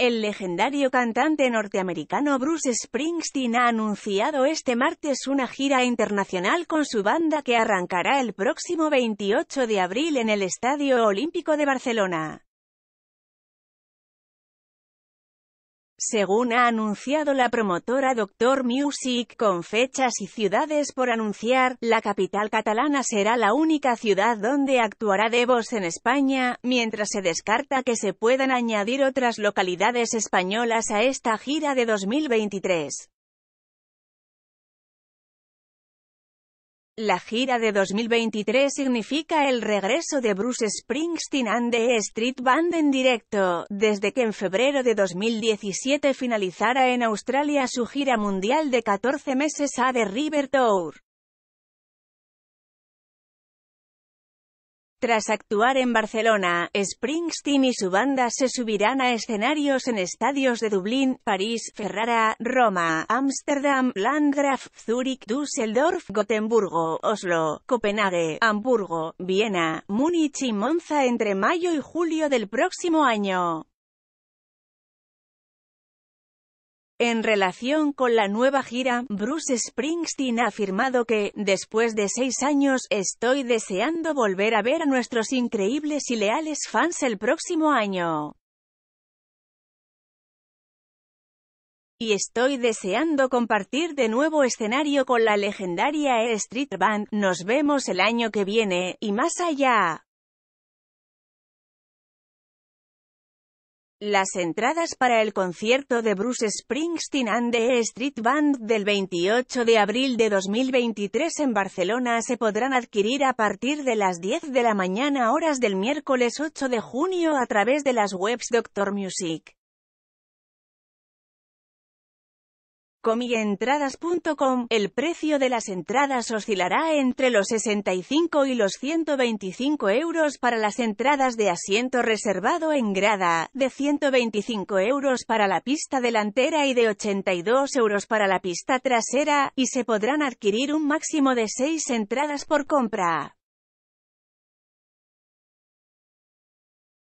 El legendario cantante norteamericano Bruce Springsteen ha anunciado este martes una gira internacional con su banda que arrancará el próximo 28 de abril en el Estadio Olímpico de Barcelona. Según ha anunciado la promotora Doctor Music, con fechas y ciudades por anunciar, la capital catalana será la única ciudad donde actuará Devos en España, mientras se descarta que se puedan añadir otras localidades españolas a esta gira de 2023. La gira de 2023 significa el regreso de Bruce Springsteen and the Street Band en directo, desde que en febrero de 2017 finalizara en Australia su gira mundial de 14 meses a The River Tour. Tras actuar en Barcelona, Springsteen y su banda se subirán a escenarios en estadios de Dublín, París, Ferrara, Roma, Ámsterdam, Landgraf, Zúrich, Düsseldorf, Gotemburgo, Oslo, Copenhague, Hamburgo, Viena, Múnich y Monza entre mayo y julio del próximo año. En relación con la nueva gira, Bruce Springsteen ha afirmado que, después de seis años, estoy deseando volver a ver a nuestros increíbles y leales fans el próximo año. y estoy deseando compartir de nuevo escenario con la legendaria E Street Band, nos vemos el año que viene, y más allá. Las entradas para el concierto de Bruce Springsteen and the Street Band del 28 de abril de 2023 en Barcelona se podrán adquirir a partir de las 10 de la mañana horas del miércoles 8 de junio a través de las webs Doctor Music. Comientradas.com El precio de las entradas oscilará entre los 65 y los 125 euros para las entradas de asiento reservado en grada, de 125 euros para la pista delantera y de 82 euros para la pista trasera, y se podrán adquirir un máximo de 6 entradas por compra.